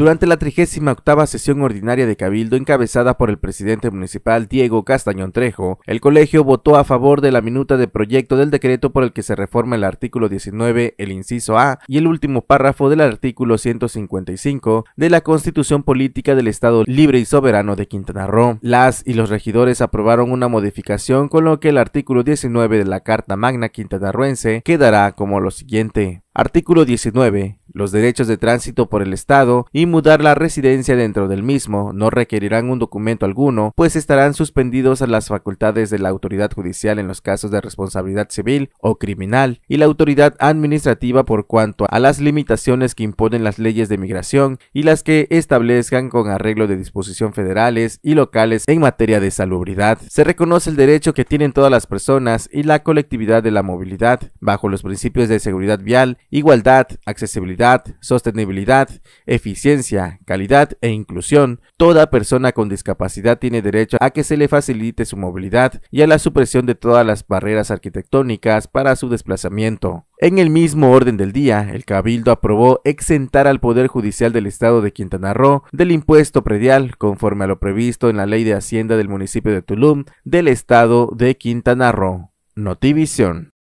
Durante la 38 sesión ordinaria de Cabildo encabezada por el presidente municipal Diego Castañón Trejo, el colegio votó a favor de la minuta de proyecto del decreto por el que se reforma el artículo 19, el inciso A y el último párrafo del artículo 155 de la Constitución Política del Estado Libre y Soberano de Quintana Roo. Las y los regidores aprobaron una modificación con lo que el artículo 19 de la Carta Magna Quintanarruense quedará como lo siguiente. Artículo 19 los derechos de tránsito por el Estado y mudar la residencia dentro del mismo no requerirán un documento alguno, pues estarán suspendidos a las facultades de la autoridad judicial en los casos de responsabilidad civil o criminal y la autoridad administrativa por cuanto a las limitaciones que imponen las leyes de migración y las que establezcan con arreglo de disposición federales y locales en materia de salubridad. Se reconoce el derecho que tienen todas las personas y la colectividad de la movilidad bajo los principios de seguridad vial, igualdad, accesibilidad sostenibilidad, eficiencia, calidad e inclusión, toda persona con discapacidad tiene derecho a que se le facilite su movilidad y a la supresión de todas las barreras arquitectónicas para su desplazamiento. En el mismo orden del día, el Cabildo aprobó exentar al Poder Judicial del Estado de Quintana Roo del impuesto predial, conforme a lo previsto en la Ley de Hacienda del municipio de Tulum del Estado de Quintana Roo. Notivisión.